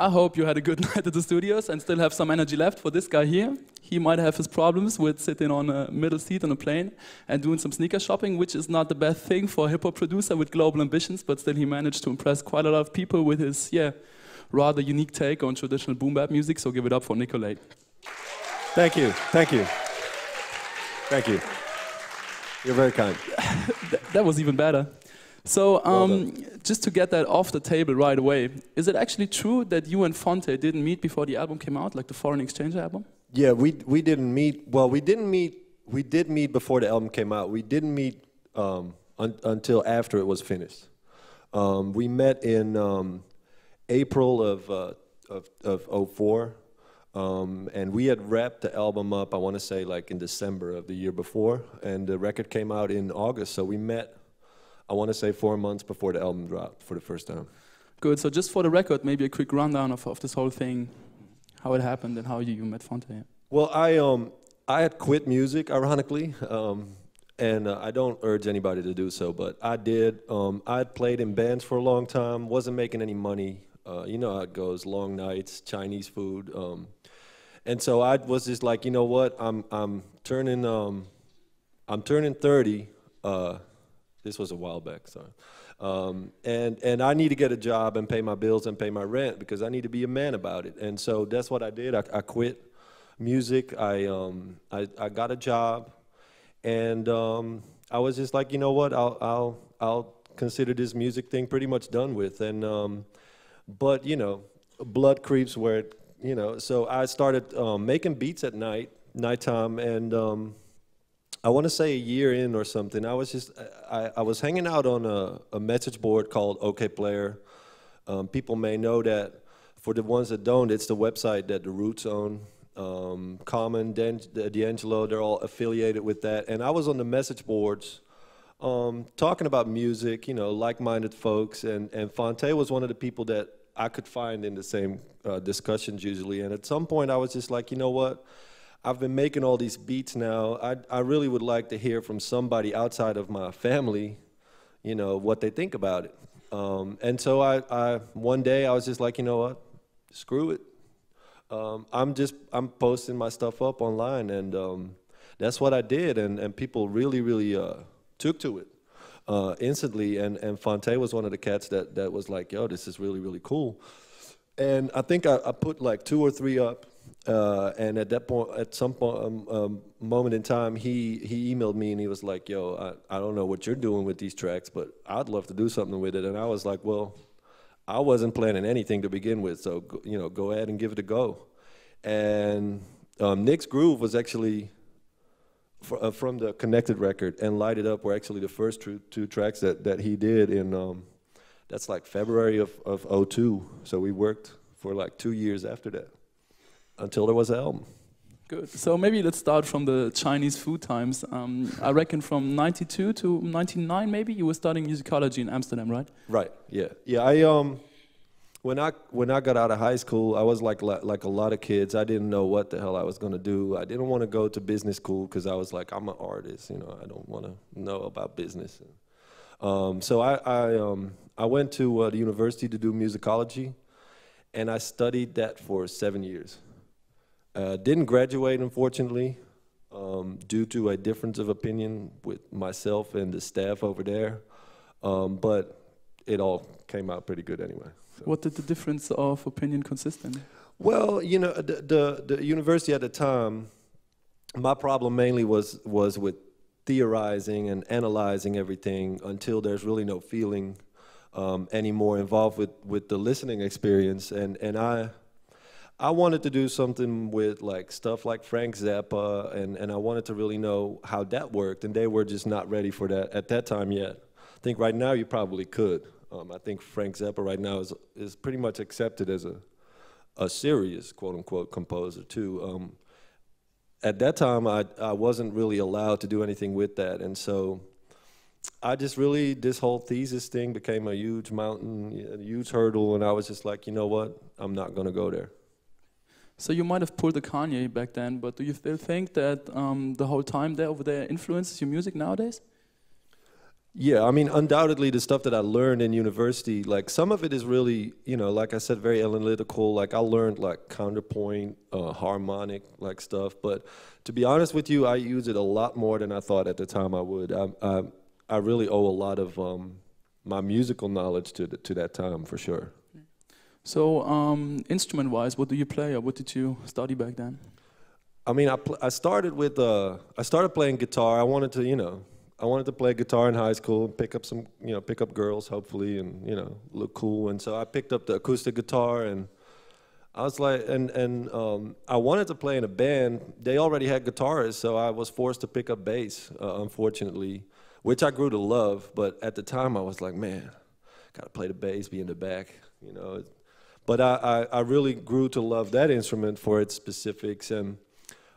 I hope you had a good night at the studios and still have some energy left for this guy here. He might have his problems with sitting on a middle seat on a plane and doing some sneaker shopping, which is not the best thing for a hip hop producer with global ambitions, but still he managed to impress quite a lot of people with his, yeah, rather unique take on traditional boom bap music. So give it up for Nicolay. Thank you. Thank you. Thank you. You're very kind. that was even better. So um, well just to get that off the table right away, is it actually true that you and Fonte didn't meet before the album came out, like the Foreign Exchange album? Yeah, we we didn't meet. Well, we didn't meet. We did meet before the album came out. We didn't meet um, un until after it was finished. Um, we met in um, April of, uh, of, of 04, um, and we had wrapped the album up, I want to say, like in December of the year before, and the record came out in August, so we met I want to say four months before the album dropped for the first time. Good. So just for the record, maybe a quick rundown of, of this whole thing, how it happened and how you, you met Fonte. Well, I um I had quit music, ironically, um, and uh, I don't urge anybody to do so, but I did. Um, I had played in bands for a long time, wasn't making any money. Uh, you know how it goes: long nights, Chinese food. Um, and so I was just like, you know what? I'm I'm turning um, I'm turning 30. Uh, this was a while back, sorry. Um, and, and I need to get a job and pay my bills and pay my rent because I need to be a man about it. And so that's what I did. I, I quit music. I, um, I, I got a job. And um, I was just like, you know what? I'll, I'll, I'll consider this music thing pretty much done with. And, um, but, you know, blood creeps where it, you know. So I started um, making beats at night, nighttime, and um, I want to say a year in or something, I was just I, I was hanging out on a, a message board called OK Player. Um, people may know that. For the ones that don't, it's the website that the Roots own. Um, Common, D'Angelo, they're all affiliated with that. And I was on the message boards um, talking about music, you know, like-minded folks. And, and Fonte was one of the people that I could find in the same uh, discussions usually. And at some point, I was just like, you know what? I've been making all these beats now. I, I really would like to hear from somebody outside of my family, you know, what they think about it. Um, and so I, I, one day I was just like, you know what, screw it. Um, I'm just, I'm posting my stuff up online and um, that's what I did. And, and people really, really uh, took to it uh, instantly. And, and Fonte was one of the cats that, that was like, yo, this is really, really cool. And I think I, I put like two or three up uh, and at that point, at some point, um, um, moment in time, he he emailed me and he was like, "Yo, I, I don't know what you're doing with these tracks, but I'd love to do something with it." And I was like, "Well, I wasn't planning anything to begin with, so you know, go ahead and give it a go." And um, Nick's Groove was actually uh, from the Connected record, and Light It Up were actually the first two, two tracks that that he did in. Um, that's like February of, of 02. So we worked for like two years after that until there was Elm. Good. So maybe let's start from the Chinese food times. Um, I reckon from 92 to 99, maybe you were studying musicology in Amsterdam, right? Right. Yeah. Yeah. I um, when I when I got out of high school, I was like like a lot of kids. I didn't know what the hell I was gonna do. I didn't want to go to business school because I was like, I'm an artist. You know, I don't want to know about business. Um, so I I um, I went to uh, the university to do musicology, and I studied that for seven years. Uh, didn't graduate, unfortunately, um, due to a difference of opinion with myself and the staff over there. Um, but it all came out pretty good anyway. So. What did the difference of opinion consist in? Well, you know, the, the, the university at the time, my problem mainly was, was with theorizing and analyzing everything until there's really no feeling um, anymore involved with, with the listening experience. And, and I, I wanted to do something with like stuff like Frank Zappa, and, and I wanted to really know how that worked, and they were just not ready for that at that time yet. I think right now you probably could. Um, I think Frank Zappa right now is is pretty much accepted as a a serious quote unquote composer too. Um, at that time, I I wasn't really allowed to do anything with that, and so I just really this whole thesis thing became a huge mountain, a huge hurdle, and I was just like, you know what, I'm not gonna go there. So you might have pulled the Kanye back then, but do you still think that um, the whole time there over there influences your music nowadays? Yeah, I mean, undoubtedly, the stuff that I learned in university, like some of it is really, you know, like I said, very analytical. Like I learned like counterpoint, uh, harmonic, like stuff. But to be honest with you, I use it a lot more than I thought at the time I would. I, I, I really owe a lot of um, my musical knowledge to to that time for sure. So, um, instrument-wise, what do you play, or what did you study back then? I mean, I, I started with uh, I started playing guitar. I wanted to, you know, I wanted to play guitar in high school and pick up some, you know, pick up girls hopefully, and you know, look cool. And so I picked up the acoustic guitar, and I was like, and and um, I wanted to play in a band. They already had guitarists, so I was forced to pick up bass, uh, unfortunately, which I grew to love. But at the time, I was like, man, gotta play the bass, be in the back, you know. But I, I, I really grew to love that instrument for its specifics and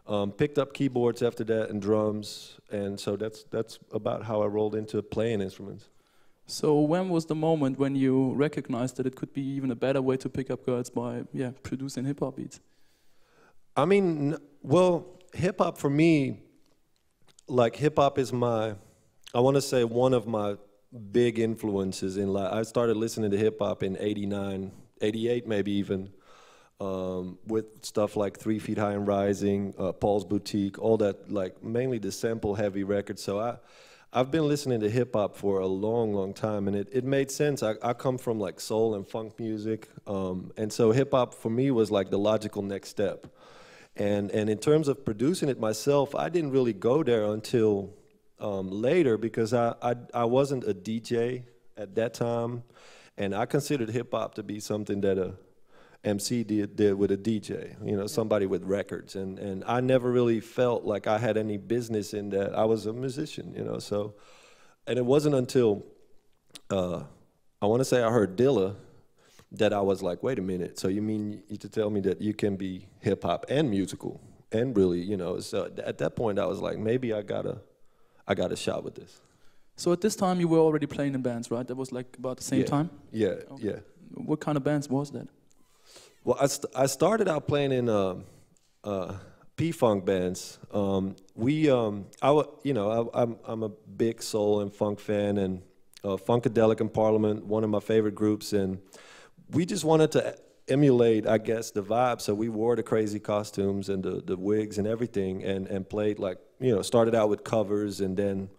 um, picked up keyboards after that and drums. And so that's, that's about how I rolled into playing instruments. So when was the moment when you recognized that it could be even a better way to pick up girls by yeah, producing hip hop beats? I mean, well, hip hop for me, like hip hop is my, I want to say one of my big influences in life. I started listening to hip hop in 89, 88 maybe even, um, with stuff like Three Feet High and Rising, uh, Paul's Boutique, all that, like mainly the sample heavy records. So I, I've been listening to hip hop for a long, long time, and it, it made sense. I, I come from like soul and funk music, um, and so hip hop for me was like the logical next step. And, and in terms of producing it myself, I didn't really go there until um, later because I, I, I wasn't a DJ at that time. And I considered hip hop to be something that a MC did, did with a DJ, you know, somebody with records. And, and I never really felt like I had any business in that. I was a musician, you know, so. And it wasn't until uh, I want to say I heard Dilla that I was like, wait a minute. So you mean you to tell me that you can be hip hop and musical and really, you know? So at that point, I was like, maybe I gotta, I got a shot with this. So at this time you were already playing in bands, right? That was like about the same yeah. time. Yeah, okay. yeah. What kind of bands was that? Well, I, st I started out playing in uh, uh, P-funk bands. Um, we, um, I w you know, I, am I'm, I'm a big soul and funk fan, and uh, Funkadelic and Parliament, one of my favorite groups, and we just wanted to emulate, I guess, the vibe. So we wore the crazy costumes and the, the wigs and everything, and and played like you know, started out with covers and then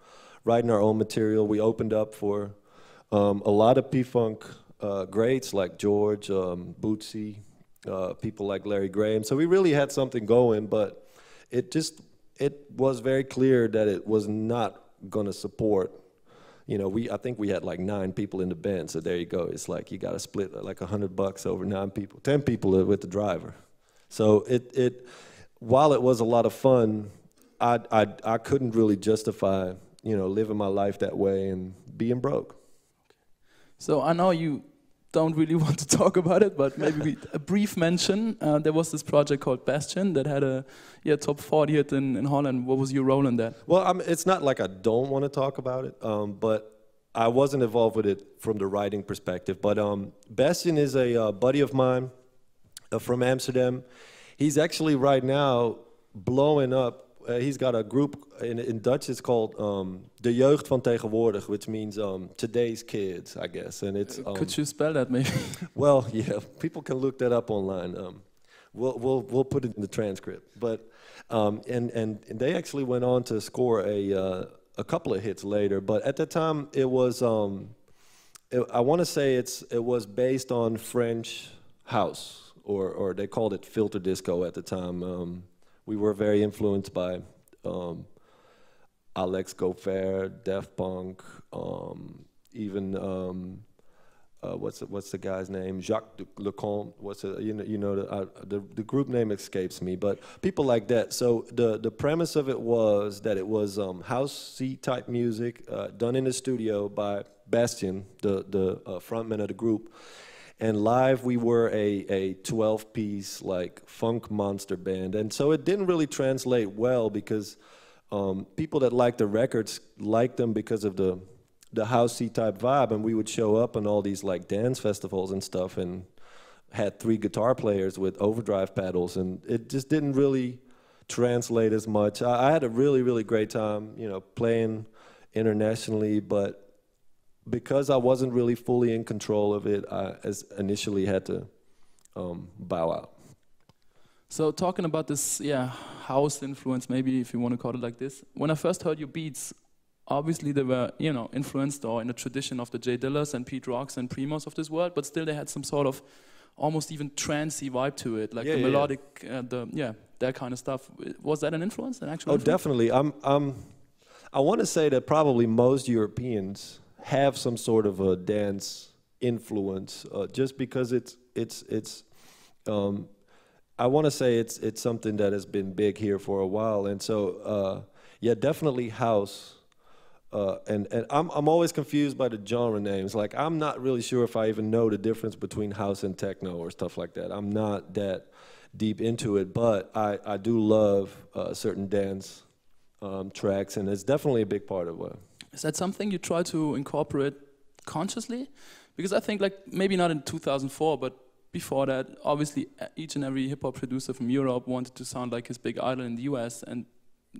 writing our own material. We opened up for um, a lot of P-Funk uh, greats like George, um, Bootsy, uh, people like Larry Graham. So we really had something going, but it just it was very clear that it was not going to support. You know, we I think we had like nine people in the band. So there you go. It's like you got to split like a hundred bucks over nine people, ten people with the driver. So it it while it was a lot of fun, I I, I couldn't really justify you know, living my life that way and being broke. So I know you don't really want to talk about it, but maybe we, a brief mention. Uh, there was this project called Bastion that had a yeah top 40 hit in, in Holland. What was your role in that? Well, I'm, it's not like I don't want to talk about it, um, but I wasn't involved with it from the writing perspective. But um, Bastion is a uh, buddy of mine uh, from Amsterdam. He's actually right now blowing up uh, he's got a group in, in Dutch. It's called um, De Jeugd van Tegenwoordig, which means um, today's kids, I guess. And it's eh, um, could you spell that maybe? well, yeah, people can look that up online. Um, we'll we'll we'll put it in the transcript. But um, and, and and they actually went on to score a uh, a couple of hits later. But at that time, it was um, it, I want to say it's it was based on French house or or they called it filter disco at the time we were very influenced by um, Alex Gofer, Def Punk, um, even um, uh, what's the, what's the guy's name? Jacques Lecomte. What's the, you know you know the, uh, the, the group name escapes me, but people like that. So the the premise of it was that it was um, house seat type music uh, done in the studio by Bastian, the the uh, frontman of the group, and live we were a, a 12 piece like funk monster band and so it didn't really translate well because um, people that liked the records liked them because of the the housey type vibe and we would show up in all these like dance festivals and stuff and had three guitar players with overdrive pedals and it just didn't really translate as much I, I had a really really great time you know playing internationally but because I wasn't really fully in control of it, I initially had to um, bow out. So talking about this, yeah, house influence, maybe if you want to call it like this. When I first heard your beats, obviously they were, you know, influenced or in the tradition of the Jay Dillers and Pete Rocks and Primos of this world, but still they had some sort of almost even trancey vibe to it, like yeah, the yeah, melodic, yeah. Uh, the yeah, that kind of stuff. Was that an influence? An actual? Oh, influence? definitely. I'm, I'm, I want to say that probably most Europeans have some sort of a dance influence, uh, just because it's it's it's. Um, I want to say it's it's something that has been big here for a while, and so uh, yeah, definitely house. Uh, and and I'm I'm always confused by the genre names. Like I'm not really sure if I even know the difference between house and techno or stuff like that. I'm not that deep into it, but I I do love uh, certain dance um, tracks, and it's definitely a big part of what. Is that something you try to incorporate consciously? Because I think like maybe not in 2004, but before that, obviously each and every hip hop producer from Europe wanted to sound like his big idol in the US, and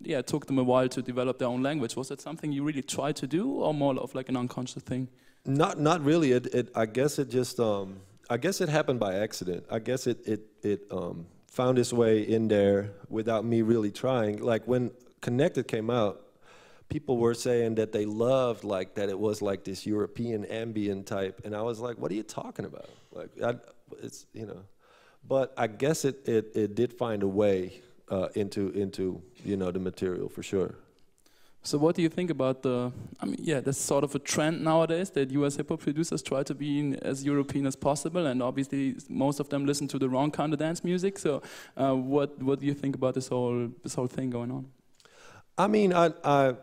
yeah, it took them a while to develop their own language. Was that something you really tried to do, or more of like an unconscious thing? Not, not really. It, it I guess it just, um, I guess it happened by accident. I guess it, it, it um, found its way in there without me really trying. Like when Connected came out, people were saying that they loved like that it was like this European ambient type, and I was like, "What are you talking about?" Like, I, it's you know, but I guess it it, it did find a way uh, into into you know the material for sure. So what do you think about the? I mean, yeah, that's sort of a trend nowadays that U.S. hip hop producers try to be as European as possible, and obviously most of them listen to the wrong kind of dance music. So, uh, what what do you think about this whole this whole thing going on? I mean, I, I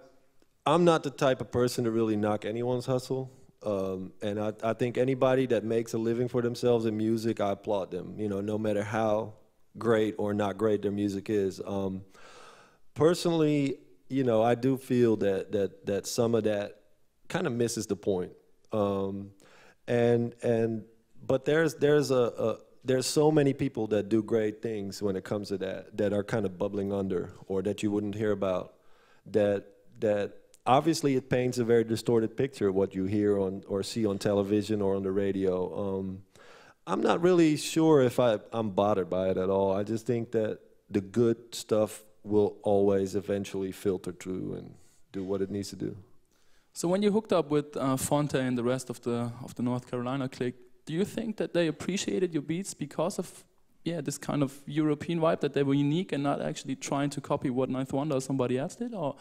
I'm not the type of person to really knock anyone's hustle. Um, and I, I think anybody that makes a living for themselves in music, I applaud them, you know, no matter how great or not great their music is. Um, personally, you know, I do feel that, that, that some of that kind of misses the point. Um, and, and, but there's, there's a, a there's so many people that do great things when it comes to that that are kind of bubbling under or that you wouldn't hear about that that obviously it paints a very distorted picture what you hear on or see on television or on the radio. Um, I'm not really sure if I, I'm bothered by it at all. I just think that the good stuff will always eventually filter through and do what it needs to do. So when you hooked up with uh, Fonte and the rest of the of the North Carolina clique, do you think that they appreciated your beats because of yeah this kind of European vibe that they were unique and not actually trying to copy what Ninth Wonder or somebody else did, or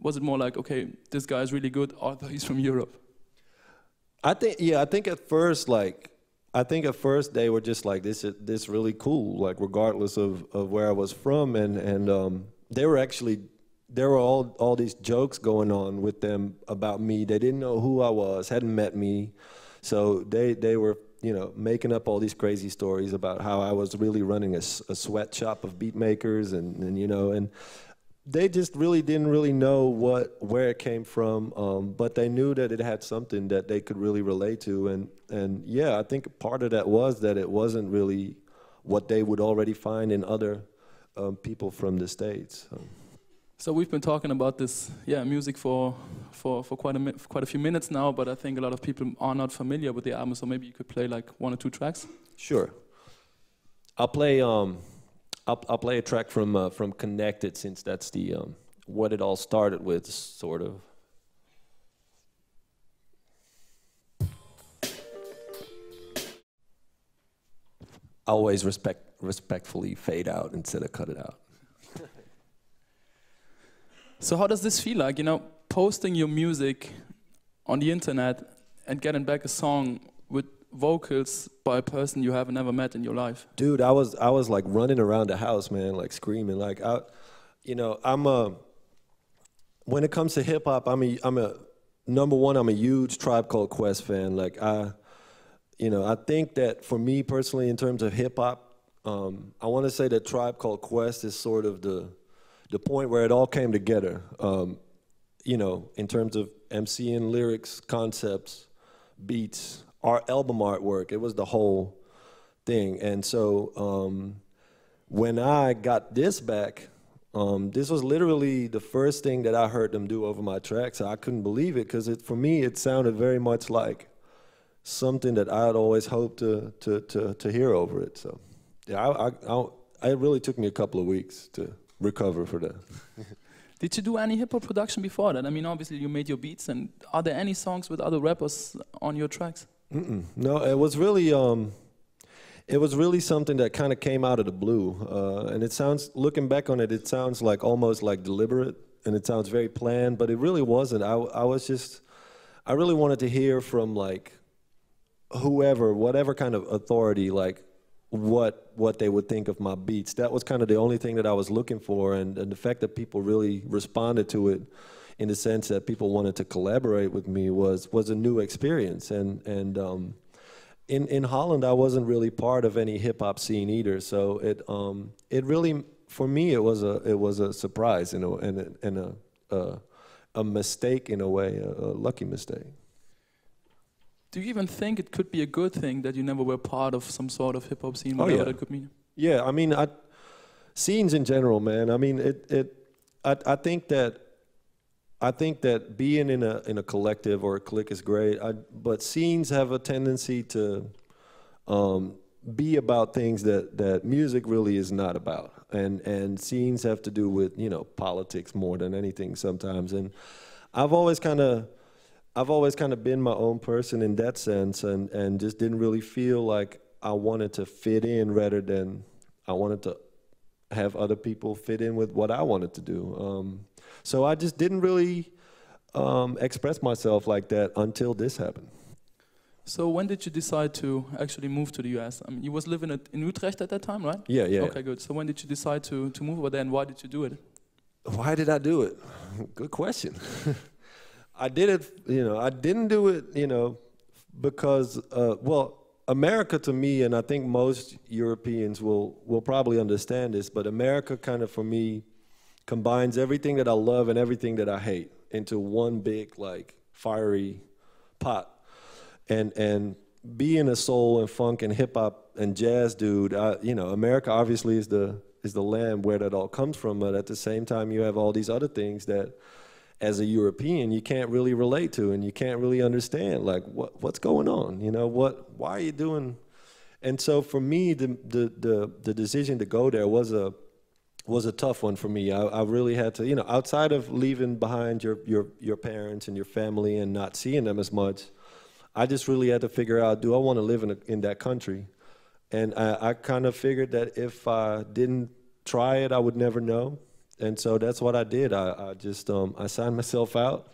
was it more like, okay, this guy is really good, Arthur, he's from Europe? I think, yeah, I think at first, like, I think at first they were just like, this is this really cool, like, regardless of, of where I was from. And, and um, they were actually, there were all, all these jokes going on with them about me. They didn't know who I was, hadn't met me. So they, they were you know, making up all these crazy stories about how I was really running a, a sweatshop of beat makers and, and, you know, and they just really didn't really know what where it came from, um, but they knew that it had something that they could really relate to, and and yeah, I think part of that was that it wasn't really what they would already find in other um, people from the states. So. so. we've been talking about this, yeah, music for for for quite a for quite a few minutes now, but I think a lot of people are not familiar with the album, so maybe you could play like one or two tracks. Sure, I'll play. Um, I'll, I'll play a track from uh, from Connected since that's the um, what it all started with, sort of. Always respect respectfully fade out instead of cut it out. so how does this feel like? You know, posting your music on the internet and getting back a song vocals by a person you have never met in your life? Dude, I was I was like running around the house, man, like screaming, like I, you know, I'm a. Uh, when it comes to hip hop, I'm a I'm a number one. I'm a huge Tribe Called Quest fan. Like I, you know, I think that for me personally, in terms of hip hop, um, I want to say that Tribe Called Quest is sort of the the point where it all came together. Um, you know, in terms of MCing lyrics, concepts, beats, our album artwork. It was the whole thing. And so um, when I got this back, um, this was literally the first thing that I heard them do over my tracks. I couldn't believe it because for me it sounded very much like something that I had always hoped to to to, to hear over it. So yeah, I, I, I, it really took me a couple of weeks to recover for that. Did you do any hip hop production before that? I mean, obviously you made your beats, and are there any songs with other rappers on your tracks? Mm-mm. No, it was really um, it was really something that kind of came out of the blue, uh, and it sounds looking back on it, it sounds like almost like deliberate, and it sounds very planned, but it really wasn't. I I was just I really wanted to hear from like whoever, whatever kind of authority, like what what they would think of my beats. That was kind of the only thing that I was looking for, and, and the fact that people really responded to it in the sense that people wanted to collaborate with me was was a new experience and and um, in in Holland I wasn't really part of any hip hop scene either so it um, it really for me it was a it was a surprise you know and a, and a a, a mistake in a way a, a lucky mistake do you even think it could be a good thing that you never were part of some sort of hip hop scene, oh, whatever oh, yeah. that could mean? Yeah, I mean, I, scenes in general, man. I mean, it, it. I, I think that I think that being in a in a collective or a clique is great. I, but scenes have a tendency to um, be about things that that music really is not about, and and scenes have to do with you know politics more than anything sometimes. And I've always kind of I've always kind of been my own person in that sense, and and just didn't really feel like I wanted to fit in rather than I wanted to have other people fit in with what I wanted to do. Um, so I just didn't really um, express myself like that until this happened. So when did you decide to actually move to the U.S.? I mean, you was living at, in Utrecht at that time, right? Yeah, yeah. Okay, good. So when did you decide to, to move over there and why did you do it? Why did I do it? Good question. I did it, you know, I didn't do it, you know, because, uh, well, America to me, and I think most Europeans will, will probably understand this, but America kind of for me combines everything that I love and everything that I hate into one big like fiery pot. And and being a soul and funk and hip hop and jazz dude, I, you know, America obviously is the is the land where that all comes from. But at the same time, you have all these other things that, as a European, you can't really relate to and you can't really understand. Like what what's going on? You know what? Why are you doing? And so for me, the the the, the decision to go there was a was a tough one for me. I, I, really had to, you know, outside of leaving behind your, your, your parents and your family and not seeing them as much, I just really had to figure out, do I want to live in, a, in that country? And I, I kind of figured that if I didn't try it, I would never know. And so that's what I did. I, I just, um, I signed myself out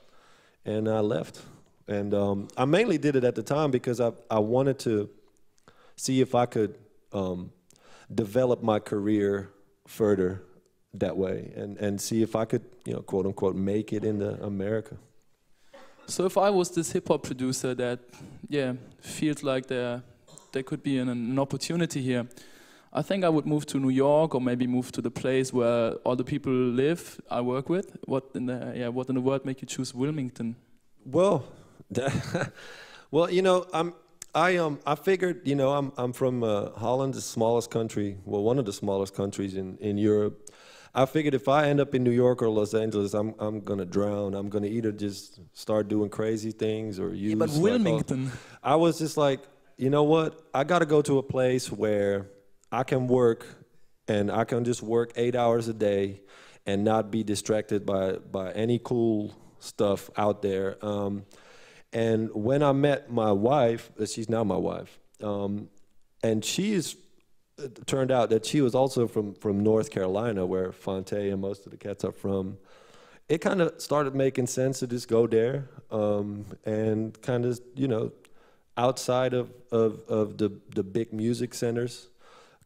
and I left. And um, I mainly did it at the time because I, I wanted to see if I could um, develop my career further that way and, and see if I could, you know, quote unquote, make it in America. So if I was this hip hop producer that, yeah, feels like there there could be an, an opportunity here, I think I would move to New York or maybe move to the place where all the people live I work with. What in the yeah, what in the world make you choose Wilmington? Well, that, well, you know, I'm I um I figured you know I'm I'm from uh, Holland, the smallest country, well one of the smallest countries in in Europe. I figured if I end up in New York or Los Angeles, I'm I'm gonna drown. I'm gonna either just start doing crazy things or use. Yeah, but like, Wilmington. I was just like, you know what? I gotta go to a place where I can work, and I can just work eight hours a day, and not be distracted by by any cool stuff out there. Um, and when I met my wife, uh, she's now my wife, um, and she's uh, turned out that she was also from from North Carolina, where Fonte and most of the cats are from. It kind of started making sense to just go there um, and kind of you know outside of of, of the the big music centers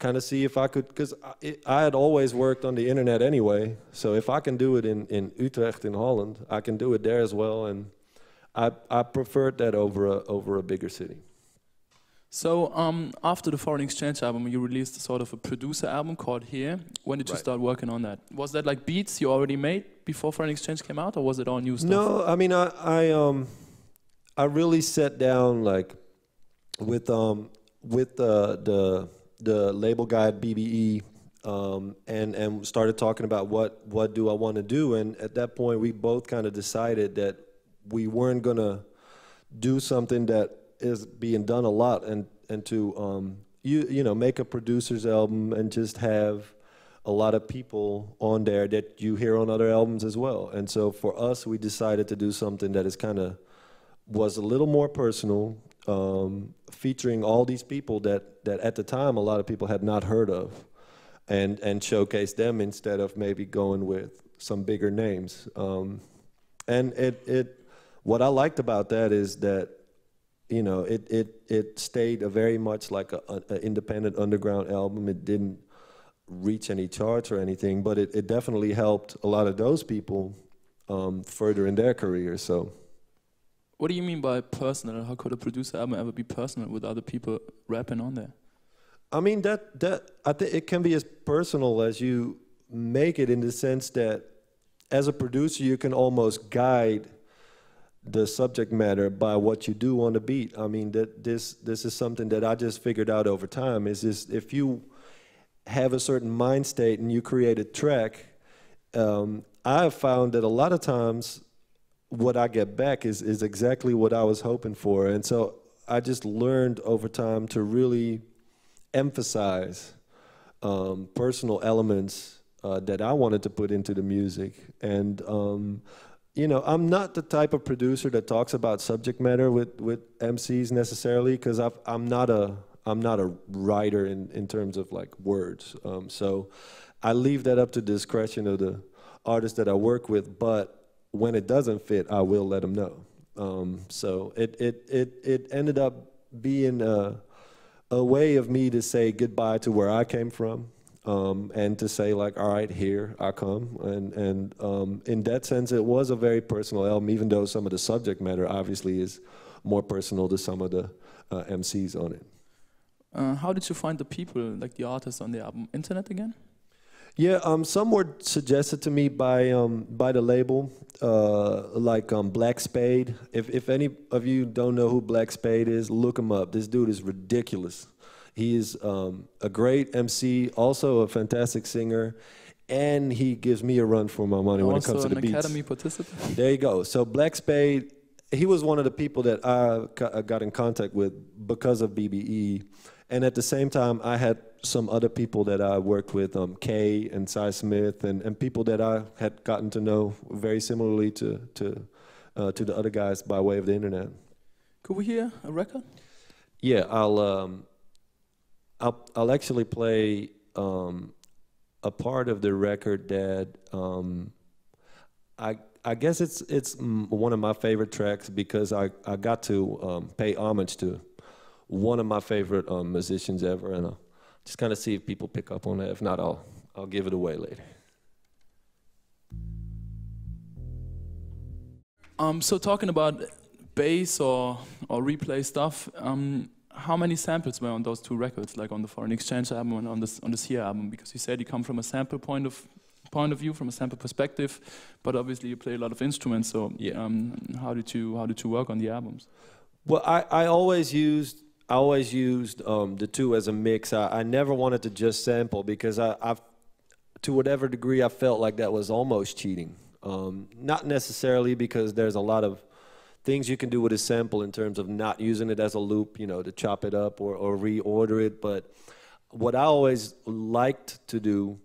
kind of see if I could, because I, I, had always worked on the internet anyway. So if I can do it in, in Utrecht, in Holland, I can do it there as well. And I, I preferred that over a, over a bigger city. So um, after the Foreign Exchange album, you released sort of a producer album called Here. When did you start working on that? Was that like beats you already made before Foreign Exchange came out, or was it all new stuff? No, I mean I I um I really sat down like with um with the the the label guy at BBE um, and and started talking about what what do I want to do and at that point we both kind of decided that we weren't going to do something that is being done a lot and, and to, um, you, you know, make a producer's album and just have a lot of people on there that you hear on other albums as well. And so for us, we decided to do something that is kind of, was a little more personal, um, featuring all these people that, that at the time a lot of people had not heard of and, and showcase them instead of maybe going with some bigger names. Um, and it, it what I liked about that is that you know it it it stayed a very much like an independent underground album. It didn't reach any charts or anything, but it, it definitely helped a lot of those people um, further in their careers. So. What do you mean by personal? How could a producer album ever be personal with other people rapping on there? I mean that that I think it can be as personal as you make it in the sense that as a producer you can almost guide the subject matter by what you do on the beat. I mean that this this is something that I just figured out over time is this if you have a certain mind state and you create a track, um, I have found that a lot of times what I get back is is exactly what I was hoping for. And so I just learned over time to really emphasize um, personal elements uh, that I wanted to put into the music. And um, you know, I'm not the type of producer that talks about subject matter with, with MCs necessarily because I'm not a I'm not a writer in, in terms of like words. Um, so I leave that up to discretion of the artist that I work with. But when it doesn't fit, I will let them know. Um, so it it it it ended up being a, a way of me to say goodbye to where I came from um, and to say like, all right, here I come. And, and um, in that sense, it was a very personal album, even though some of the subject matter obviously is more personal to some of the uh, MCs on it. Uh, how did you find the people, like the artists on the album? Internet again? Yeah, um, some were suggested to me by um, by the label, uh, like um, Black Spade. If if any of you don't know who Black Spade is, look him up. This dude is ridiculous. He's um, a great MC, also a fantastic singer, and he gives me a run for my money also when it comes to the beats. Academy participant. There you go. So Black Spade, he was one of the people that I uh, got in contact with because of BBE, and at the same time, I had some other people that I worked with, um, Kay and Cy Smith, and, and people that I had gotten to know very similarly to to uh, to the other guys by way of the internet. Could we hear a record? Yeah, I'll um, I'll, I'll actually play um, a part of the record that um, I I guess it's it's one of my favorite tracks because I I got to um, pay homage to one of my favorite um, musicians ever, and I'll just kind of see if people pick up on it. If not, I'll I'll give it away later. Um, so talking about bass or or replay stuff. Um, how many samples were on those two records, like on the Foreign Exchange album and on the on the Sia album? Because you said you come from a sample point of point of view, from a sample perspective, but obviously you play a lot of instruments. So yeah. um, how did you how did you work on the albums? Well, I, I always used I always used um, the two as a mix. I, I never wanted to just sample because I, I've to whatever degree I felt like that was almost cheating. Um, not necessarily because there's a lot of things you can do with a sample in terms of not using it as a loop, you know, to chop it up or, or reorder it. But what I always liked to do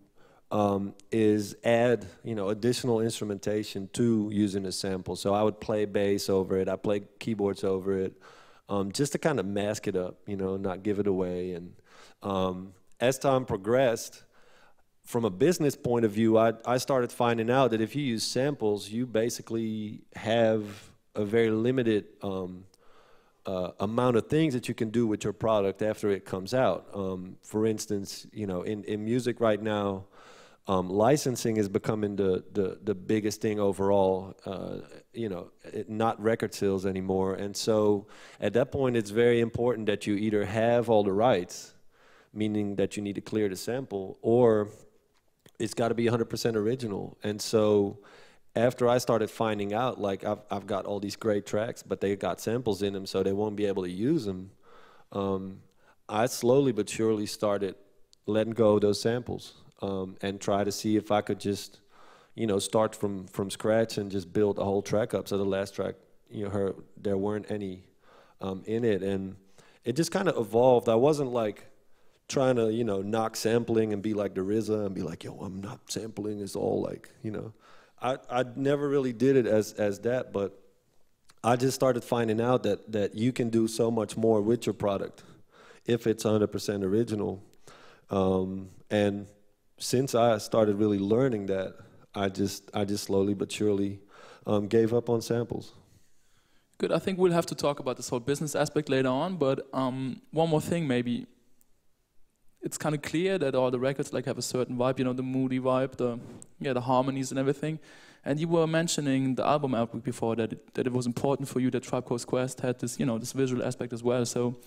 um, is add, you know, additional instrumentation to using a sample. So I would play bass over it. I play keyboards over it, um, just to kind of mask it up, you know, not give it away. And um, as time progressed, from a business point of view, I, I started finding out that if you use samples, you basically have a very limited um, uh, amount of things that you can do with your product after it comes out. Um, for instance, you know, in, in music right now, um, licensing is becoming the, the, the biggest thing overall, uh, you know, it, not record sales anymore. And so at that point, it's very important that you either have all the rights, meaning that you need to clear the sample, or it's got to be 100% original. And so after I started finding out, like I've I've got all these great tracks, but they got samples in them, so they won't be able to use them. Um, I slowly but surely started letting go of those samples um, and try to see if I could just, you know, start from from scratch and just build a whole track up. So the last track, you know, her there weren't any um, in it, and it just kind of evolved. I wasn't like trying to, you know, knock sampling and be like the RZA and be like, yo, I'm not sampling. It's all like, you know. I, I never really did it as, as that, but I just started finding out that, that you can do so much more with your product if it's 100% original. Um, and since I started really learning that, I just, I just slowly but surely um, gave up on samples. Good. I think we'll have to talk about this whole business aspect later on, but um, one more thing maybe it's kind of clear that all the records like have a certain vibe, you know, the moody vibe, the yeah, the harmonies and everything. And you were mentioning the album outlook before that it, that it was important for you that Tribe Called Quest had this, you know, this visual aspect as well. So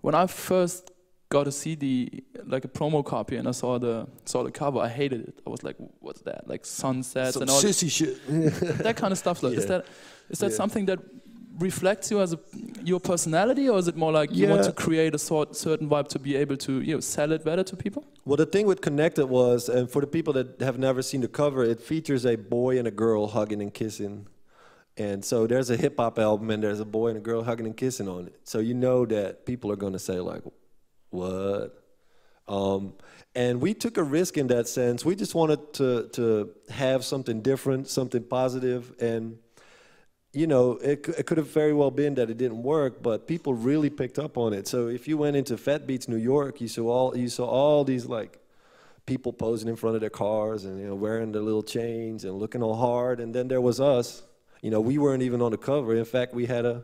when I first got a CD, like a promo copy, and I saw the saw the cover, I hated it. I was like, what's that? Like sunsets Some and all sissy shit. that kind of stuff. Like, yeah. Is that is that yeah. something that reflects you as a, your personality, or is it more like yeah. you want to create a sort, certain vibe to be able to you know, sell it better to people? Well, the thing with Connected was, and for the people that have never seen the cover, it features a boy and a girl hugging and kissing. And so there's a hip hop album, and there's a boy and a girl hugging and kissing on it. So you know that people are gonna say like, "What?" Um, and we took a risk in that sense. We just wanted to to have something different, something positive, and you know, it, it, could have very well been that it didn't work, but people really picked up on it. So if you went into Fat Beats New York, you saw all you saw all these like people posing in front of their cars and you know wearing their little chains and looking all hard. And then there was us. You know, we weren't even on the cover. In fact, we had a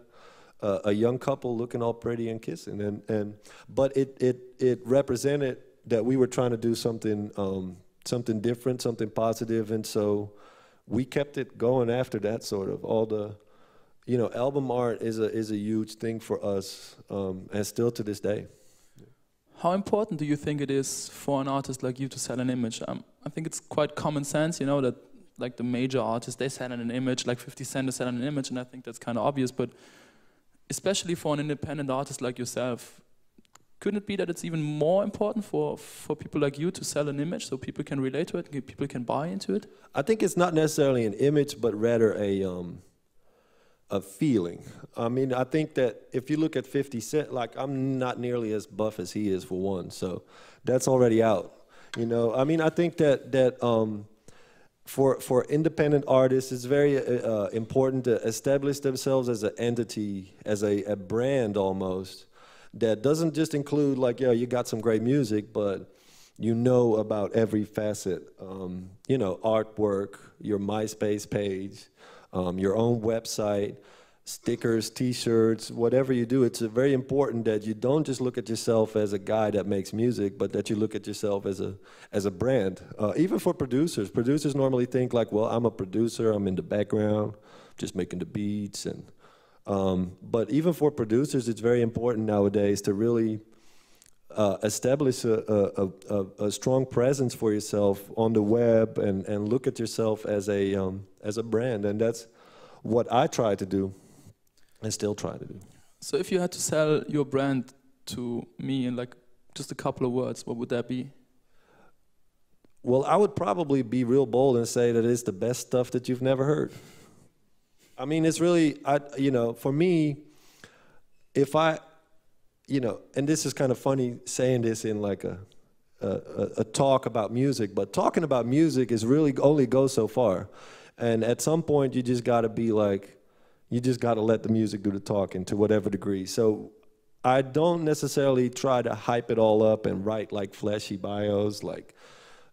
a, a young couple looking all pretty and kissing. And and but it it it represented that we were trying to do something um, something different, something positive, and so we kept it going after that sort of all the you know, album art is a is a huge thing for us, um, and still to this day. How important do you think it is for an artist like you to sell an image? Um, I think it's quite common sense, you know, that like the major artists they sell an image, like 50 Cent sell an image, and I think that's kind of obvious. But especially for an independent artist like yourself, couldn't it be that it's even more important for, for people like you to sell an image so people can relate to it, people can buy into it? I think it's not necessarily an image, but rather a um, a feeling. I mean, I think that if you look at 50 Cent, like I'm not nearly as buff as he is for one, so that's already out. You know, I mean, I think that that um, for for independent artists, it's very uh, uh important to establish themselves as an entity, as a, a brand almost that doesn't just include like, yeah, you got some great music, but you know about every facet, um, you know, artwork, your MySpace page, um, your own website, stickers, t-shirts, whatever you do, it's very important that you don't just look at yourself as a guy that makes music, but that you look at yourself as a as a brand. Uh, even for producers, producers normally think like, well, I'm a producer, I'm in the background, just making the beats, and um, but even for producers, it's very important nowadays to really uh, establish a, a, a, a, strong presence for yourself on the web and, and look at yourself as a, um, as a brand. And that's what I try to do and still try to do. So if you had to sell your brand to me in like just a couple of words, what would that be? Well, I would probably be real bold and say that it's the best stuff that you've never heard. I mean, it's really, I, you know, for me, if I you know, and this is kind of funny saying this in like a, a, a talk about music, but talking about music is really only goes so far. And at some point, you just got to be like, you just got to let the music do the talking to whatever degree. So I don't necessarily try to hype it all up and write like fleshy bios, like,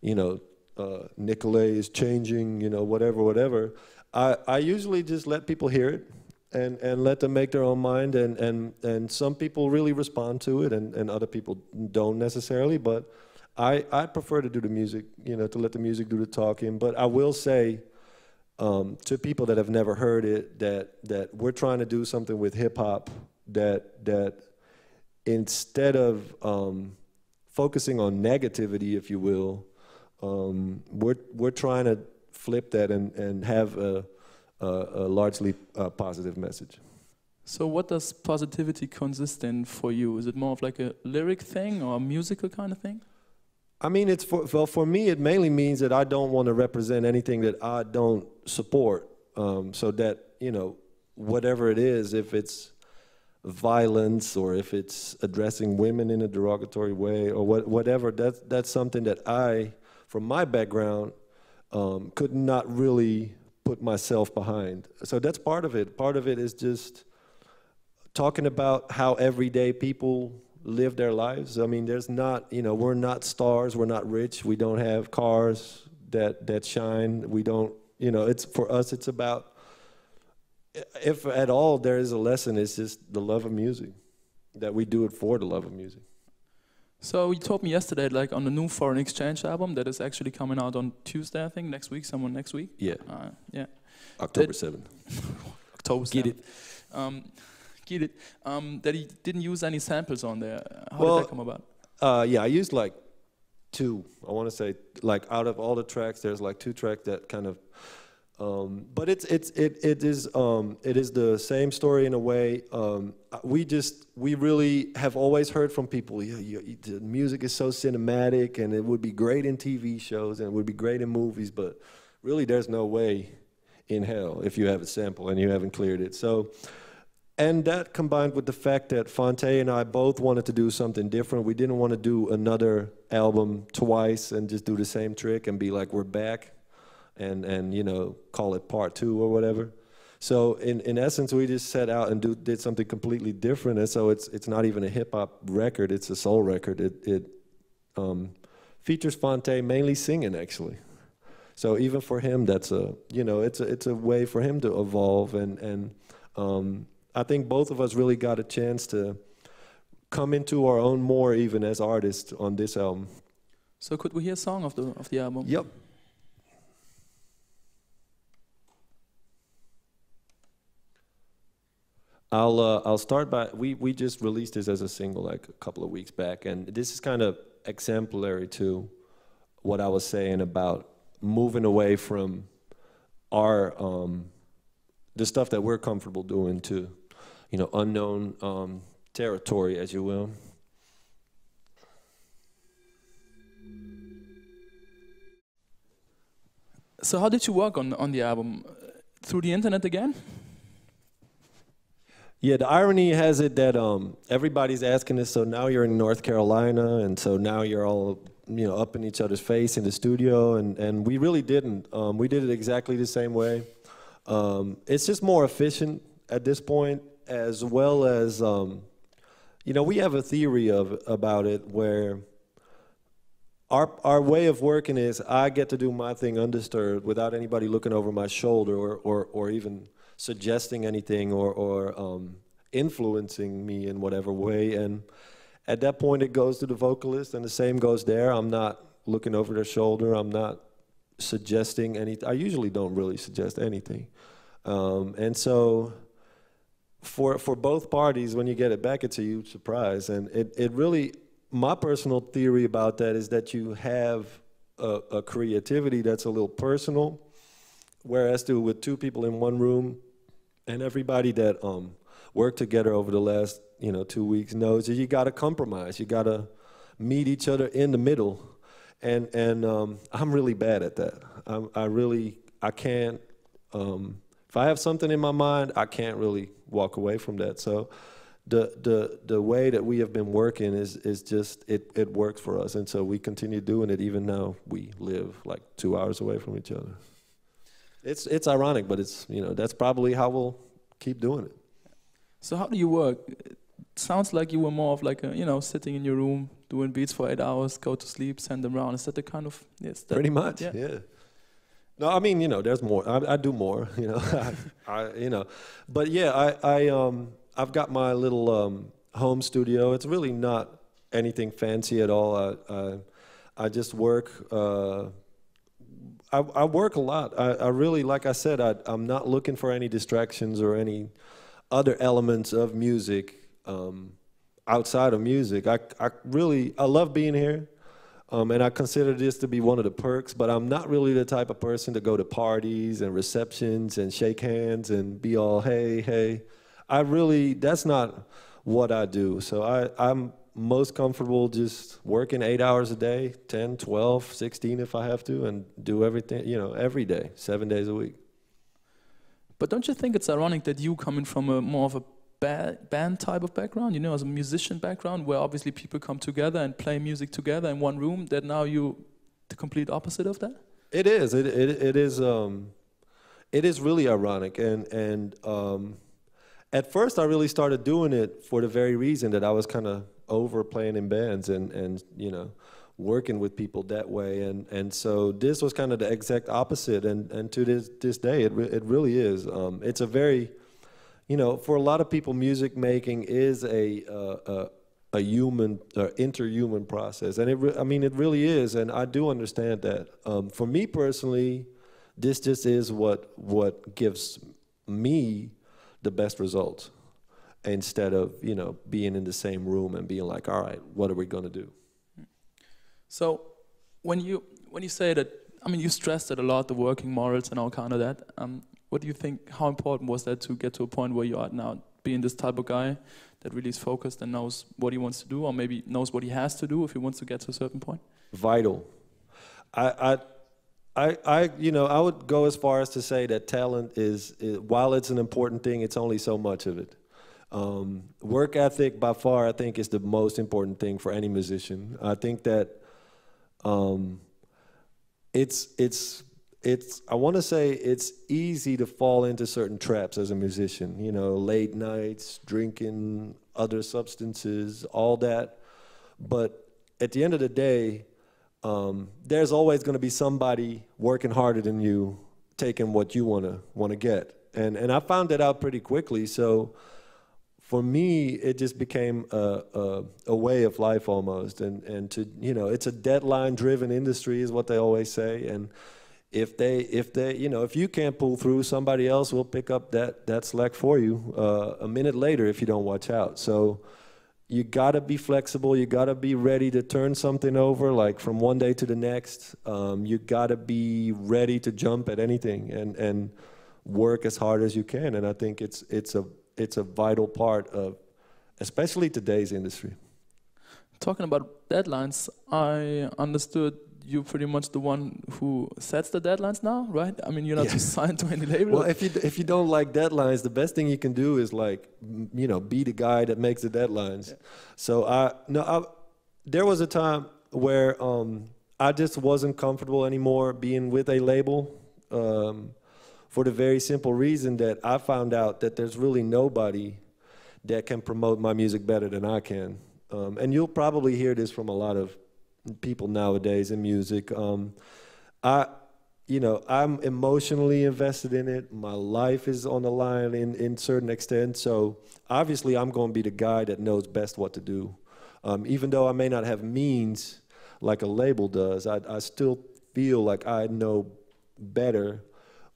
you know, uh, Nicolay is changing, you know, whatever, whatever. I, I usually just let people hear it and, and let them make their own mind. And, and, and some people really respond to it, and, and other people don't necessarily. But I, I prefer to do the music, you know, to let the music do the talking. But I will say um, to people that have never heard it that, that we're trying to do something with hip hop that, that instead of um, focusing on negativity, if you will, um, we're, we're trying to flip that and, and have a a largely uh, positive message. So what does positivity consist in for you? Is it more of like a lyric thing or a musical kind of thing? I mean, it's for, well, for me, it mainly means that I don't want to represent anything that I don't support. Um, so that, you know, whatever it is, if it's violence or if it's addressing women in a derogatory way or what, whatever, that's, that's something that I, from my background, um, could not really put myself behind. So that's part of it. Part of it is just talking about how everyday people live their lives. I mean, there's not, you know, we're not stars, we're not rich, we don't have cars that that shine. We don't, you know, it's for us it's about if at all there is a lesson, it's just the love of music. That we do it for the love of music. So you told me yesterday, like on the new foreign exchange album that is actually coming out on Tuesday, I think, next week, someone next week. Yeah. Uh, yeah. October seventh. October seventh. Get it. Um, get it. Um, that he didn't use any samples on there. How well, did that come about? Uh, yeah, I used like two. I want to say like out of all the tracks, there's like two tracks that kind of um, but it's it's it it is um, it is the same story in a way. Um, we just we really have always heard from people. Yeah, you, the music is so cinematic, and it would be great in TV shows, and it would be great in movies. But really, there's no way in hell if you have a sample and you haven't cleared it. So, and that combined with the fact that Fonte and I both wanted to do something different. We didn't want to do another album twice and just do the same trick and be like, we're back and, and you know, call it part two or whatever. So in, in essence, we just set out and do, did something completely different. And so it's, it's not even a hip hop record, it's a soul record. It, it um, features Fonte mainly singing, actually. So even for him, that's a, you know, it's a, it's a way for him to evolve. And, and um, I think both of us really got a chance to come into our own more even as artists on this album. So could we hear a song of the, of the album? Yep. I'll uh, I'll start by we we just released this as a single like a couple of weeks back, and this is kind of exemplary to what I was saying about moving away from our um, the stuff that we're comfortable doing to you know unknown um, territory, as you will. So, how did you work on on the album? Through the internet again? Yeah, the irony has it that um, everybody's asking this. So now you're in North Carolina, and so now you're all you know up in each other's face in the studio, and and we really didn't. Um, we did it exactly the same way. Um, it's just more efficient at this point, as well as um, you know we have a theory of about it where our our way of working is I get to do my thing undisturbed without anybody looking over my shoulder or or, or even suggesting anything or, or um, influencing me in whatever way. And at that point, it goes to the vocalist, and the same goes there. I'm not looking over their shoulder. I'm not suggesting anything. I usually don't really suggest anything. Um, and so for for both parties, when you get it back, it's a huge surprise. And it, it really, my personal theory about that is that you have a, a creativity that's a little personal, whereas to, with two people in one room, and everybody that um, worked together over the last you know two weeks knows that you got to compromise. You got to meet each other in the middle, and and um, I'm really bad at that. I'm, i really I can't. Um, if I have something in my mind, I can't really walk away from that. So. The, the the way that we have been working is is just it it works for us and so we continue doing it even though we live like two hours away from each other it's it's ironic, but it's you know that's probably how we'll keep doing it. So how do you work? It sounds like you were more of like a, you know sitting in your room doing beats for eight hours, go to sleep, send them around. Is that the kind of yes? Pretty much, yeah. yeah. No, I mean you know there's more. I, I do more, you know, I, I, you know, but yeah, I I um I've got my little um home studio. It's really not anything fancy at all. I I, I just work. Uh, I, I work a lot. I, I really, like I said, I, am not looking for any distractions or any other elements of music um, outside of music. I, I really, I love being here. Um, and I consider this to be one of the perks, but I'm not really the type of person to go to parties and receptions and shake hands and be all, hey, hey. I really, that's not what I do. So I, I'm most comfortable just working eight hours a day 10 12 16 if i have to and do everything you know every day seven days a week but don't you think it's ironic that you coming from a more of a ba band type of background you know as a musician background where obviously people come together and play music together in one room that now you the complete opposite of that it is it, it, it is um it is really ironic and and um at first I really started doing it for the very reason that I was kind of over playing in bands and and you know working with people that way and and so this was kind of the exact opposite and and to this this day it it really is um, it's a very you know for a lot of people music making is a uh, a, a human uh, interhuman process and it i mean it really is and i do understand that um, for me personally this just is what what gives me the best results instead of you know being in the same room and being like all right what are we going to do so when you when you say that i mean you stressed it a lot the working morals and all kind of that um, what do you think how important was that to get to a point where you are now being this type of guy that really is focused and knows what he wants to do or maybe knows what he has to do if he wants to get to a certain point vital i i I, I, you know, I would go as far as to say that talent is, is while it's an important thing, it's only so much of it um, work ethic, by far, I think is the most important thing for any musician. I think that um, it's it's it's I want to say it's easy to fall into certain traps as a musician. You know, late nights, drinking, other substances, all that. But at the end of the day, um, there's always going to be somebody working harder than you, taking what you want to want to get. And and I found that out pretty quickly. So for me, it just became a, a, a, way of life almost. And, and to, you know, it's a deadline driven industry is what they always say. And if they, if they, you know, if you can't pull through, somebody else will pick up that, that slack for you uh, a minute later if you don't watch out. So you gotta be flexible. You gotta be ready to turn something over like from one day to the next. Um, you gotta be ready to jump at anything and, and work as hard as you can. And I think it's, it's a, it's a vital part of, especially today's industry. Talking about deadlines, I understood you're pretty much the one who sets the deadlines now, right? I mean, you're not yeah. signed to any label. Well, if you if you don't like deadlines, the best thing you can do is like, you know, be the guy that makes the deadlines. Yeah. So I no, I, there was a time where um, I just wasn't comfortable anymore being with a label. Um, for the very simple reason that I found out that there's really nobody that can promote my music better than I can. Um, and you'll probably hear this from a lot of people nowadays in music. Um, I, you know, I'm emotionally invested in it. My life is on the line in in certain extent. So obviously, I'm going to be the guy that knows best what to do. Um, even though I may not have means like a label does, I, I still feel like I know better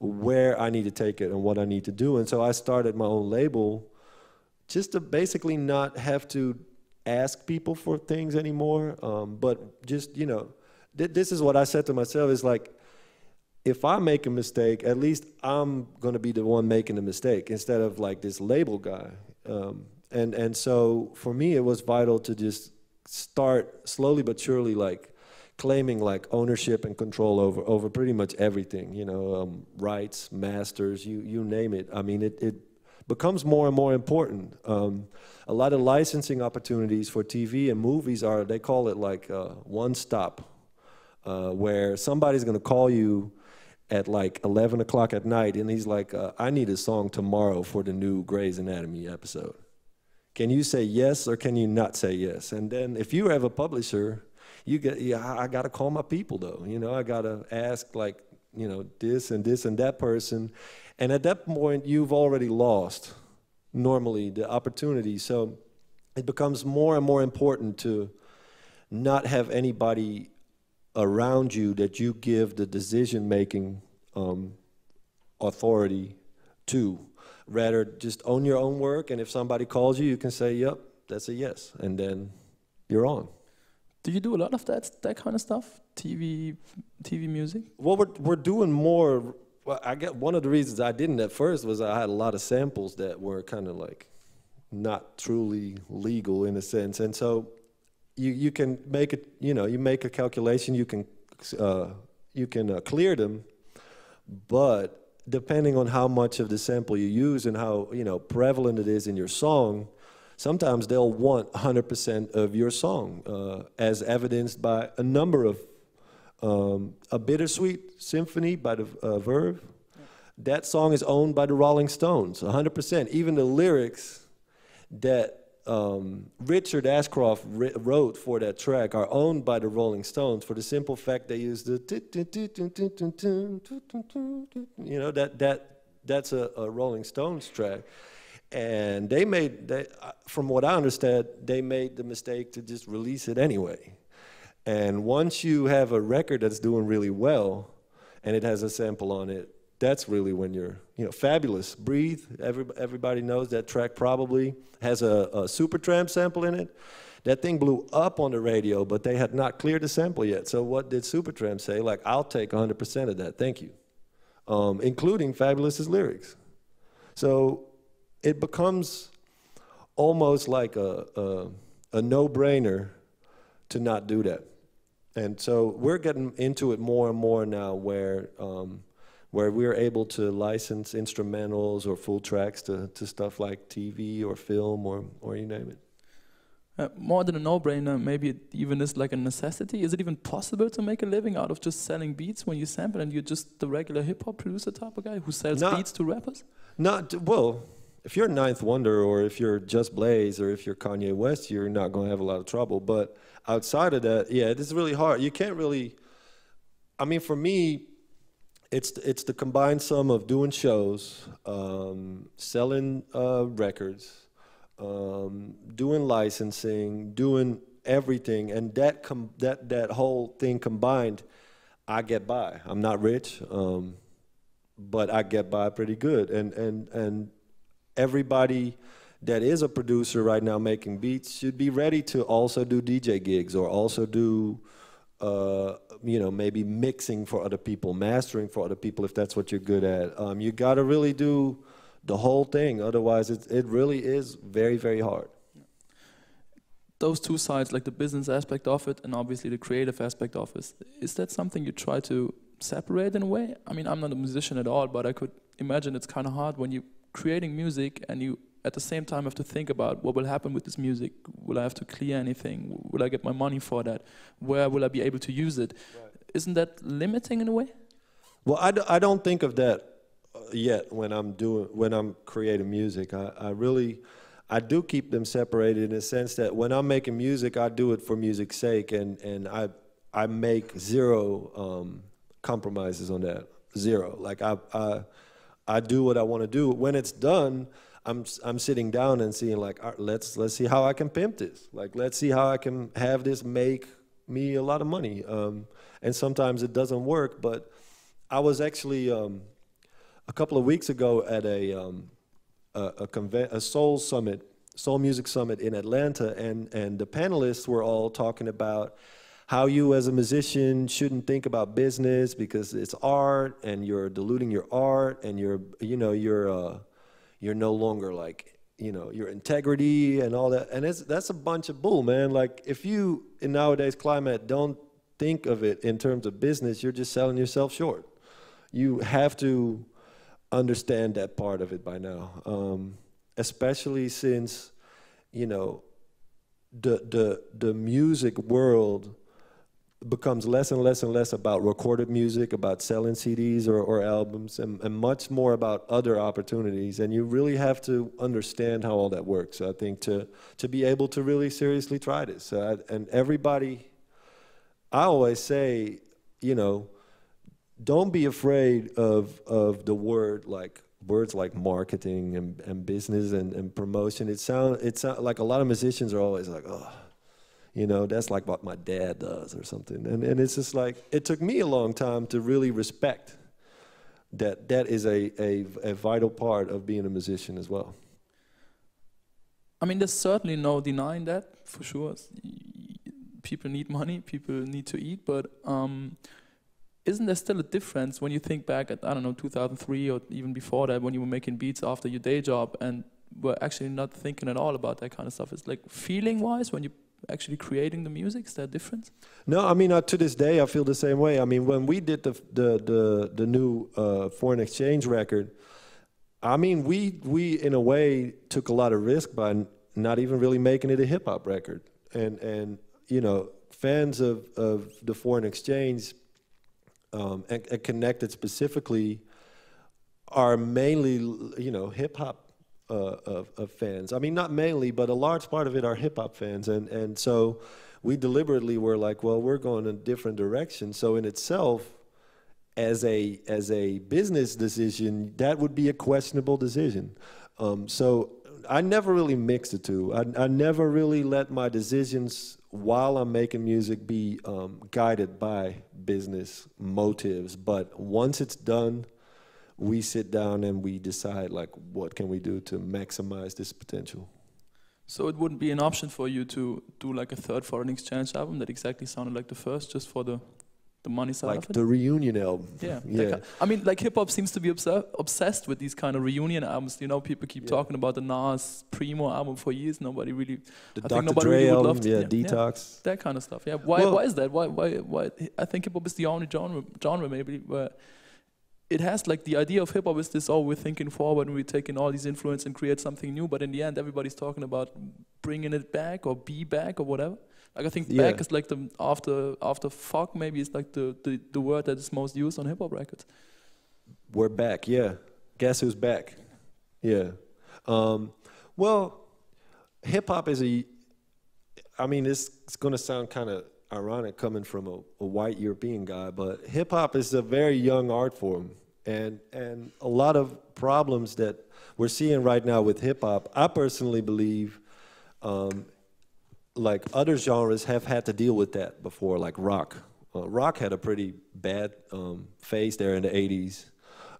where I need to take it and what I need to do. And so I started my own label just to basically not have to ask people for things anymore. Um, but just, you know, th this is what I said to myself is like, if I make a mistake, at least I'm going to be the one making the mistake instead of like this label guy. Um, and and so for me, it was vital to just start slowly but surely, like claiming like ownership and control over over pretty much everything. You know, um, rights, masters, you you name it. I mean, it it becomes more and more important. Um, a lot of licensing opportunities for TV and movies are they call it like uh, one stop, uh, where somebody's going to call you at like 11 o'clock at night and he's like, uh, I need a song tomorrow for the new Grey's Anatomy episode. Can you say yes or can you not say yes? And then if you have a publisher you get, yeah, I got to call my people though. You know, I got to ask like, you know, this and this and that person. And at that point, you've already lost normally the opportunity. So it becomes more and more important to not have anybody around you that you give the decision making um, authority to. Rather, just own your own work, and if somebody calls you, you can say, Yep, that's a yes, and then you're on. Do you do a lot of that that kind of stuff? TV, TV music? Well, we're we're doing more. Well, I get one of the reasons I didn't at first was I had a lot of samples that were kind of like not truly legal in a sense, and so you you can make it. You know, you make a calculation. You can uh, you can uh, clear them, but depending on how much of the sample you use and how you know prevalent it is in your song sometimes they'll want 100% of your song, uh, as evidenced by a number of um, a bittersweet symphony by the uh, Verve. That song is owned by the Rolling Stones, 100%. Even the lyrics that um, Richard Ashcroft wrote for that track are owned by the Rolling Stones for the simple fact they use the you know that that that's a, a Rolling Stones track and they made they, uh, from what i understand they made the mistake to just release it anyway and once you have a record that's doing really well and it has a sample on it that's really when you're you know fabulous breathe Every, everybody knows that track probably has a, a supertramp sample in it that thing blew up on the radio but they had not cleared the sample yet so what did supertramp say like i'll take 100% of that thank you um, including fabulous's lyrics so it becomes almost like a, a, a no-brainer to not do that. And so we're getting into it more and more now where, um, where we're able to license instrumentals or full tracks to, to stuff like TV or film or, or you name it. Uh, more than a no-brainer, maybe it even is like a necessity. Is it even possible to make a living out of just selling beats when you sample and you're just the regular hip-hop producer type of guy who sells not, beats to rappers? Not, well, if you're Ninth Wonder or if you're Just Blaze or if you're Kanye West, you're not going to have a lot of trouble. But outside of that, yeah, it is really hard. You can't really. I mean, for me, it's it's the combined sum of doing shows, um, selling uh, records, um, doing licensing, doing everything, and that com- that that whole thing combined, I get by. I'm not rich. Um, but I get by pretty good, and and and everybody that is a producer right now making beats should be ready to also do DJ gigs or also do, uh, you know, maybe mixing for other people, mastering for other people if that's what you're good at. Um, you got to really do the whole thing. Otherwise, it, it really is very, very hard. Those two sides, like the business aspect of it and obviously the creative aspect of it, is that something you try to separate in a way? I mean, I'm not a musician at all, but I could imagine it's kind of hard when you creating music and you at the same time have to think about what will happen with this music. Will I have to clear anything? Will I get my money for that? Where will I be able to use it? not that limiting in a way? Well, I d- I don't think of that uh, yet when I'm doing when I'm creating music. I, I really I do keep them separated in the sense that when I'm making music, I do it for music's sake, and and I I make zero um, compromises on that. Zero. Like I. I I do what I want to do. When it's done, I'm I'm sitting down and seeing like, right, let's let's see how I can pimp this. Like, let's see how I can have this make me a lot of money. Um, and sometimes it doesn't work. But I was actually um, a couple of weeks ago at a um, a, a, a soul summit, soul music summit in Atlanta, and and the panelists were all talking about how you as a musician shouldn't think about business because it's art and you're diluting your art and you're you know you're uh, you're no longer like you know your integrity and all that and it's that's a bunch of bull man like if you in nowadays climate don't think of it in terms of business you're just selling yourself short you have to understand that part of it by now um, especially since you know the the the music world becomes less and less and less about recorded music, about selling CDs or, or albums, and, and, much more about other opportunities. And you really have to understand how all that works, I think, to, to be able to really seriously try this. Uh, and everybody, I always say, you know, don't be afraid of, of the word like words like marketing and, and business and, and promotion. It sounds it sound like a lot of musicians are always like, oh, you know, that's like what my dad does or something. And, and it's just like, it took me a long time to really respect that that is a, a, a vital part of being a musician as well. I mean, there's certainly no denying that for sure. People need money, people need to eat, but um, isn't there still a difference when you think back at, I don't know, 2003 or even before that when you were making beats after your day job and were actually not thinking at all about that kind of stuff? It's like feeling wise when you actually creating the music? Is that different? No, I mean uh, to this day I feel the same way. I mean when we did the the the, the new uh, foreign exchange record, I mean we we in a way took a lot of risk by not even really making it a hip hop record, and and you know fans of of the foreign exchange um, and, and connected specifically are mainly you know hip hop uh, of, of, fans. I mean, not mainly, but a large part of it are hip hop fans, and and so we deliberately were like, well, we're going a different direction. So in itself, as a as a business decision, that would be a questionable decision. Um, so I never really mix the two. I, I never really let my decisions while I'm making music be um, guided by business motives. But once it's done we sit down and we decide like what can we do to maximize this potential. So it wouldn't be an option for you to do like a third foreign exchange album that exactly sounded like the first, just for the the money side like the reunion album yeah yeah i mean like hip-hop seems to be obsessed with these kind of reunion albums you know people keep yeah. talking about the nas primo album for years nobody really the i Dr. think nobody Dre really album, would love to, yeah, yeah detox yeah, that kind of stuff yeah why, well, why is that why, why why i think hip-hop is the only genre genre maybe where it has like the idea of hip hop is this oh we're thinking forward and we are taking all these influence and create something new but in the end everybody's talking about bringing it back or be back or whatever like i think yeah. back is like the after after fuck maybe it's like the, the the word that is most used on hip hop records we're back yeah guess who's back yeah um, well hip hop is a i mean it's, it's gonna sound kind of ironic coming from a, a white European guy, but hip hop is a very young art form. And, and a lot of problems that we're seeing right now with hip hop, I personally believe um, like other genres have had to deal with that before, like rock. Uh, rock had a pretty bad um, phase there in the 80s,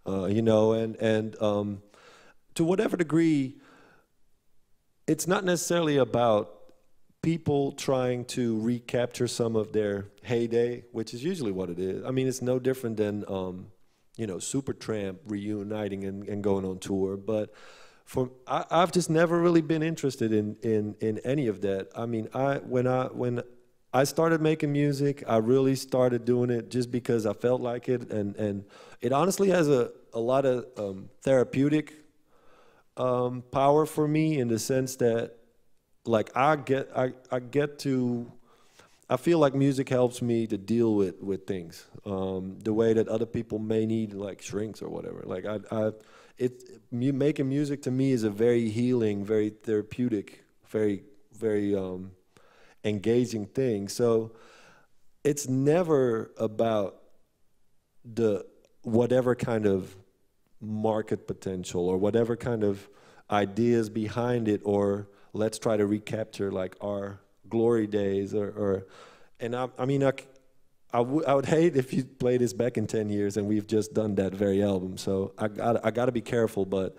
uh, you know, and, and um, to whatever degree, it's not necessarily about people trying to recapture some of their heyday, which is usually what it is. I mean, it's no different than, um, you know, Supertramp reuniting and, and going on tour. But for I, have just never really been interested in, in in any of that. I mean, I when I when I started making music, I really started doing it just because I felt like it, and and it honestly has a a lot of um, therapeutic um, power for me in the sense that like I get I, I get to I feel like music helps me to deal with with things um, the way that other people may need like shrinks or whatever. Like I, I it making music to me is a very healing, very therapeutic, very very um, engaging thing. So it's never about the whatever kind of market potential or whatever kind of ideas behind it or let's try to recapture like our glory days or, or and I, I mean I, I would hate if you play this back in 10 years and we've just done that very album so I got I got to be careful but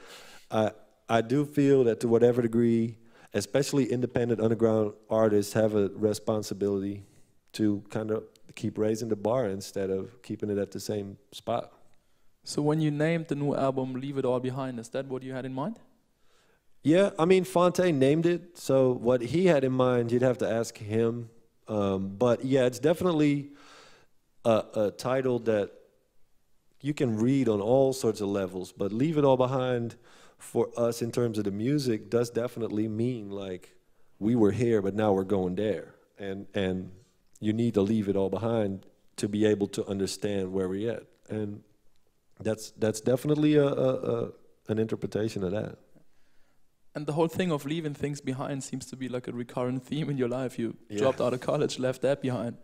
I I do feel that to whatever degree especially independent underground artists have a responsibility to kind of keep raising the bar instead of keeping it at the same spot. So when you named the new album Leave It All Behind, is that what you had in mind? Yeah, I mean, Fonte named it, so what he had in mind, you'd have to ask him. Um, but yeah, it's definitely a, a title that you can read on all sorts of levels, but Leave It All Behind for us in terms of the music does definitely mean like we were here, but now we're going there. And, and you need to leave it all behind to be able to understand where we're at. And that's, that's definitely a, a, a an interpretation of that and the whole thing of leaving things behind seems to be like a recurrent theme in your life. You yeah. dropped out of college, left that behind.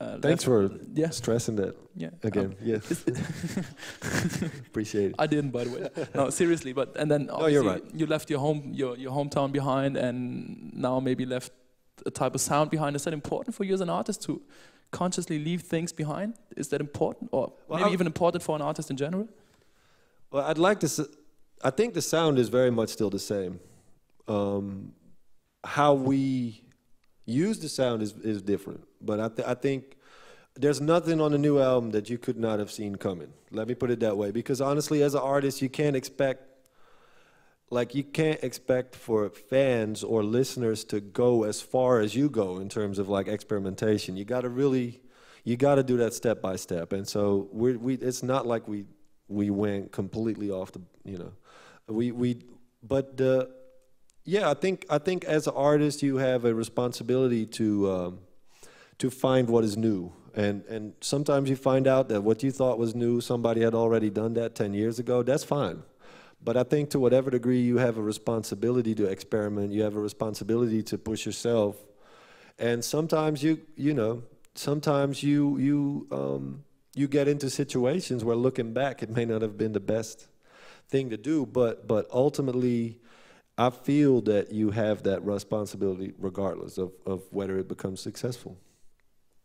Uh, Thanks for yeah. stressing that yeah. again. Um, yes, appreciate it. I didn't, by the way. No, seriously. But and then oh, you're right. you left your home, your your hometown behind, and now maybe left a type of sound behind. Is that important for you as an artist to consciously leave things behind? Is that important, or well, maybe I'm even important for an artist in general? Well, I'd like to I think the sound is very much still the same. Um, how we use the sound is, is different, but I, th I think there's nothing on the new album that you could not have seen coming. Let me put it that way, because honestly, as an artist, you can't expect like you can't expect for fans or listeners to go as far as you go in terms of like experimentation. You got to really, you got to do that step by step. And so we we, it's not like we we went completely off the, you know we we but uh, yeah, I think I think as an artist you have a responsibility to um, to find what is new. And, and sometimes you find out that what you thought was new, somebody had already done that 10 years ago. That's fine. But I think to whatever degree you have a responsibility to experiment, you have a responsibility to push yourself. And sometimes you, you know, sometimes you, you, um, you get into situations where looking back, it may not have been the best thing to do, but but ultimately, I feel that you have that responsibility regardless of, of whether it becomes successful.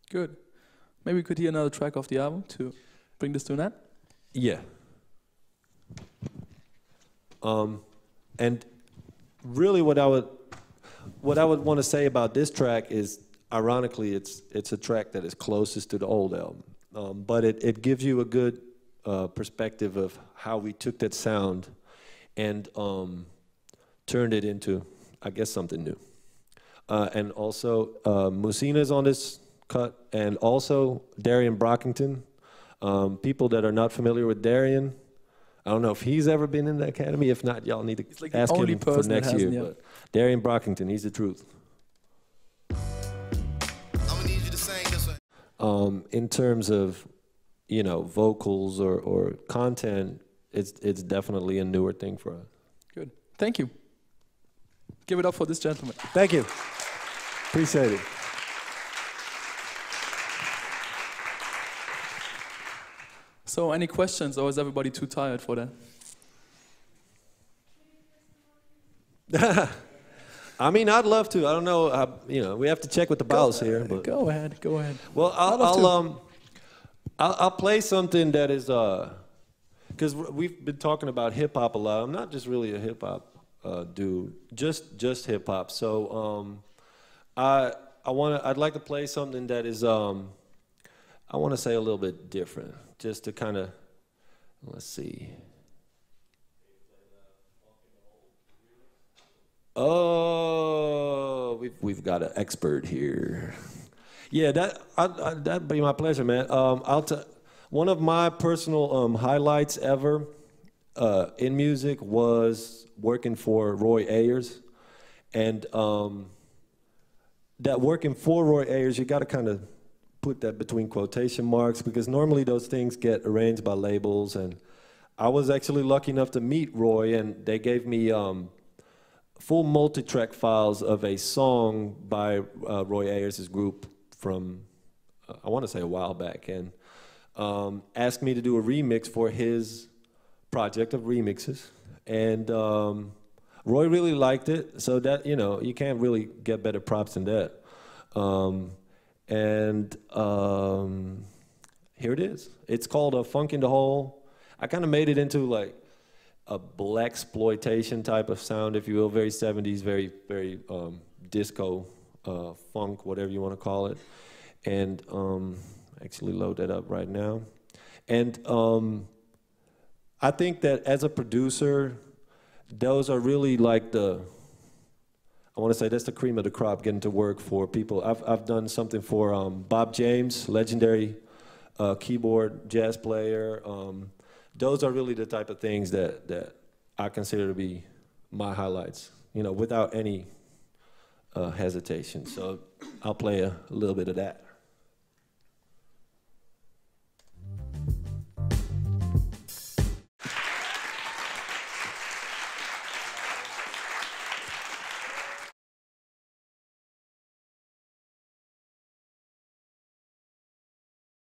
Good. Maybe we could hear another track off the album to bring this to an end. Yeah. Um, and really, what I would what I would want to say about this track is, ironically, it's it's a track that is closest to the old album, um, but it it gives you a good uh, perspective of how we took that sound and um, turned it into, I guess, something new. Uh, and also, uh, Musina is on this cut, and also Darian Brockington. Um, people that are not familiar with Darian, I don't know if he's ever been in the academy. If not, y'all need to like ask him for next year. But Darian Brockington, he's the truth. Um, in terms of you know vocals or or content, it's it's definitely a newer thing for us. Good. Thank you. Give it up for this gentleman. Thank you. Appreciate it. So, any questions, or is everybody too tired for that? I mean, I'd love to. I don't know. I, you know, we have to check with the boss here. But. Go ahead. Go ahead. Well, I'll, I'll um, I'll, I'll play something that is, because uh, we've been talking about hip hop a lot. I'm not just really a hip hop uh, dude, just just hip hop. So um, I I want to I'd like to play something that is um, I want to say a little bit different, just to kind of let's see. Oh, we've we've got an expert here. Yeah, that I, I, that'd be my pleasure, man. Um, I'll t- one of my personal um, highlights ever uh, in music was working for Roy Ayers, and um, that working for Roy Ayers, you got to kind of put that between quotation marks because normally those things get arranged by labels and. I was actually lucky enough to meet Roy, and they gave me um, full multi-track files of a song by uh, Roy Ayers' group from uh, I want to say a while back, and um, asked me to do a remix for his project of remixes, and um, Roy really liked it. So that you know, you can't really get better props than that. Um, and um, here it is. It's called a funk in the hole. I kind of made it into like a black exploitation type of sound, if you will, very 70s, very very um, disco uh, funk, whatever you want to call it. And um, actually load that up right now. And um, I think that as a producer, those are really like the, I want to say that's the cream of the crop getting to work for people. I've, I've done something for um, Bob James, legendary uh, keyboard jazz player. Um, those are really the type of things that, that I consider to be my highlights, you know, without any uh, hesitation. So I'll play a, a little bit of that.